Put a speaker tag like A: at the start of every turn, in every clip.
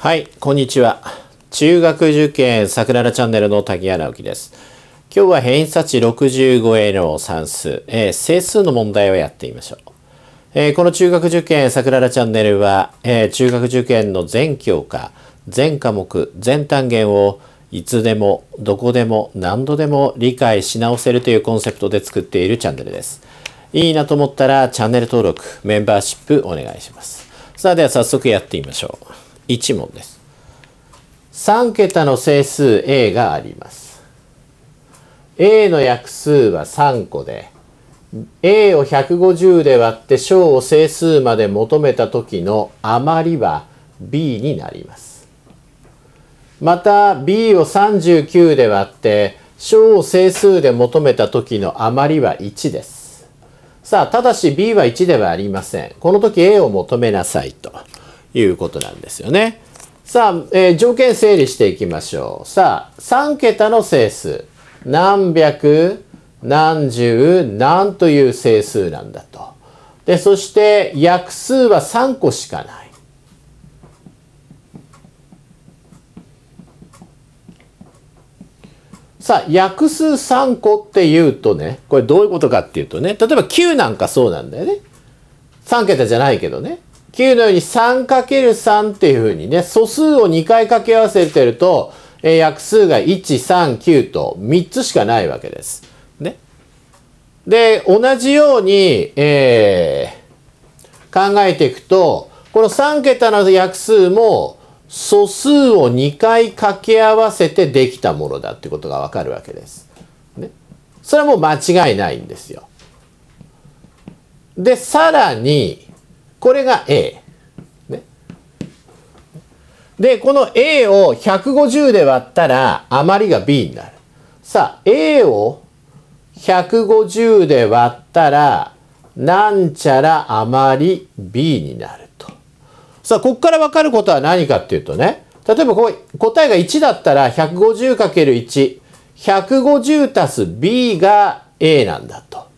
A: はい、こんにちは。中学受験桜らチャンネルの滝原直樹です。今日は偏差値65への算数、えー、整数の問題をやってみましょう。えー、この中学受験桜らチャンネルは、えー、中学受験の全教科、全科目、全単元をいつでも、どこでも、何度でも理解し直せるというコンセプトで作っているチャンネルです。いいなと思ったらチャンネル登録、メンバーシップお願いします。さあでは早速やってみましょう。1問です。3桁の整数 A があります。A の約数は3個で、A を150で割って小を整数まで求めた時の余りは B になります。また B を39で割って小を整数で求めた時の余りは1です。さあ、ただし B は1ではありません。この時 A を求めなさいと。いうことなんですよね。さあ、えー、条件整理していきましょう。さあ、3桁の整数。何百、何十、何という整数なんだと。で、そして、約数は3個しかない。さあ、約数3個っていうとね、これどういうことかっていうとね、例えば9なんかそうなんだよね。3桁じゃないけどね。9のように 3×3 っていうふうにね、素数を2回掛け合わせてると、えー、約数が1、3、9と3つしかないわけです。ね。で、同じように、えー、考えていくと、この3桁の約数も素数を2回掛け合わせてできたものだってことがわかるわけです。ね。それはもう間違いないんですよ。で、さらに、これが A。ね、で、この A を150で割ったら余りが B になる。さあ、A を150で割ったら、なんちゃら余り B になると。さあ、ここからわかることは何かっていうとね、例えばこう答えが1だったら 150×1、150足す B が A なんだと。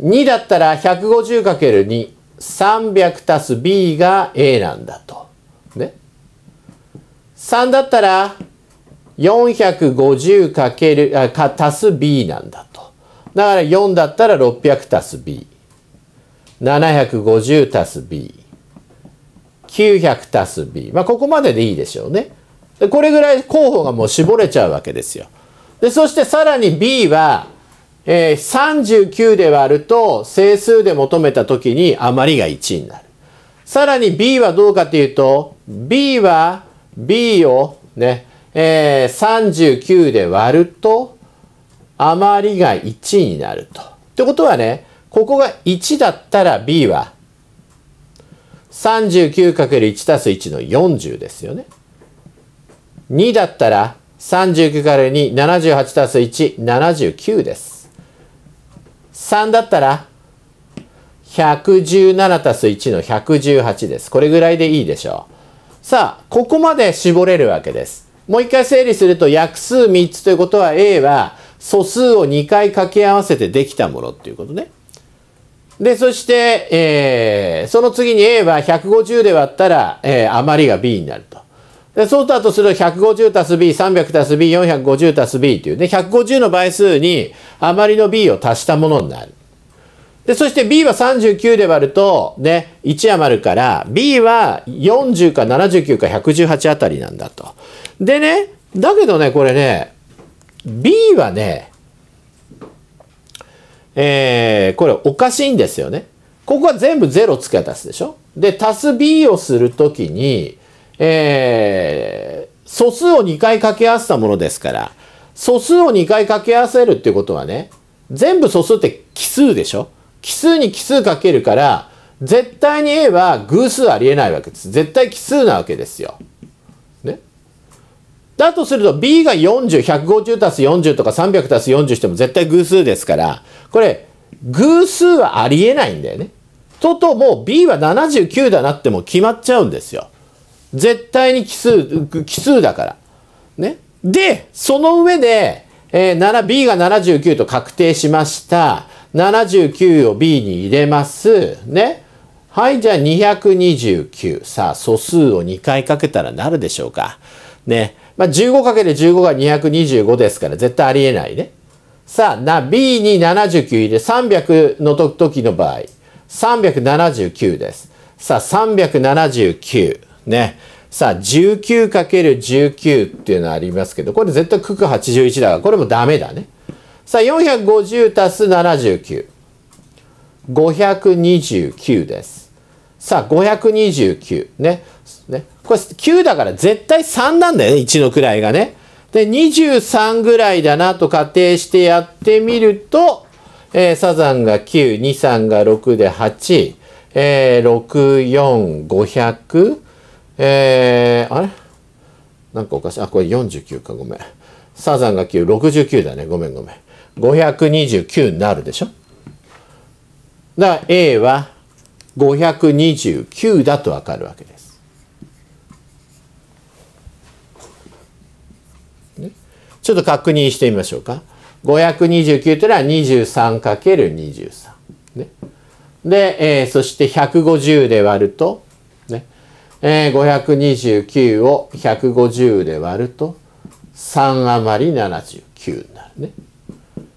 A: 2だったら 150×2。300足す b が a なんだと。ね。3だったら 450× かけるあ足す b なんだと。だから4だったら600足す b。750足す b。900足す b。まあ、ここまででいいでしょうね。でこれぐらい候補がもう絞れちゃうわけですよ。で、そしてさらに b はえー、39で割ると整数で求めた時に余りが1になる。さらに B はどうかというと、B は B をね、えー、39で割ると余りが1になると。ってことはね、ここが1だったら B は 39×1 たす1の40ですよね。2だったら 39×2、78たす1、79です。3だったら、117たす1の118です。これぐらいでいいでしょう。さあ、ここまで絞れるわけです。もう一回整理すると、約数3つということは A は素数を2回掛け合わせてできたものっていうことね。で、そして、えー、その次に A は150で割ったら、えー、余りが B になる。でそうだとすると 150+B、300+B、450+B というね、150の倍数に余りの B を足したものになる。で、そして B は39で割ると、ね、1余るから、B は40か79か118あたりなんだと。でね、だけどね、これね、B はね、えー、これおかしいんですよね。ここは全部0付け足すでしょで、足す B をするときに、えー、素数を2回掛け合わせたものですから、素数を2回掛け合わせるっていうことはね、全部素数って奇数でしょ奇数に奇数かけるから、絶対に A は偶数ありえないわけです。絶対奇数なわけですよ。ね。だとすると B が40、150足す40とか300足す40しても絶対偶数ですから、これ、偶数はありえないんだよね。とともう B は79だなっても決まっちゃうんですよ。絶対に奇数、奇数だから。ね。で、その上で、えー、B が79と確定しました。79を B に入れます。ね。はい、じゃあ229。さあ、素数を2回かけたらなるでしょうか。ね。まあ、1 5て1 5が225ですから、絶対ありえないね。さあ、な、B に79入れ、300の時の場合、379です。さあ、379。ね。さあ、19×19 っていうのありますけど、これ絶対九九81だから、これもダメだね。さあ、450足す79。529です。さあ、529。ね。ね。これ9だから絶対3なんだよね、1の位がね。で、23ぐらいだなと仮定してやってみると、えー、サザンが9、23が6で8、えー、6、4、500、えー、あれなんかおかしい。あ、これ49か、ごめん。サザンが9、69だね。ごめんごめん。529になるでしょだから A は529だとわかるわけです。ね、ちょっと確認してみましょうか。529というのは 23×23 23、ね。で、えー、そして150で割るとえー、529を150で割ると3余り79になるね。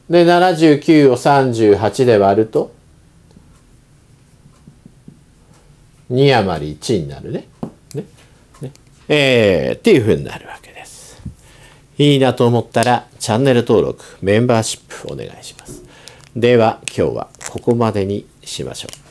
A: で79を38で割ると2余り1になるね。ねねえー、っていうふうになるわけです。いいなと思ったらチャンネル登録、メンバーシップお願いします。では今日はここまでにしましょう。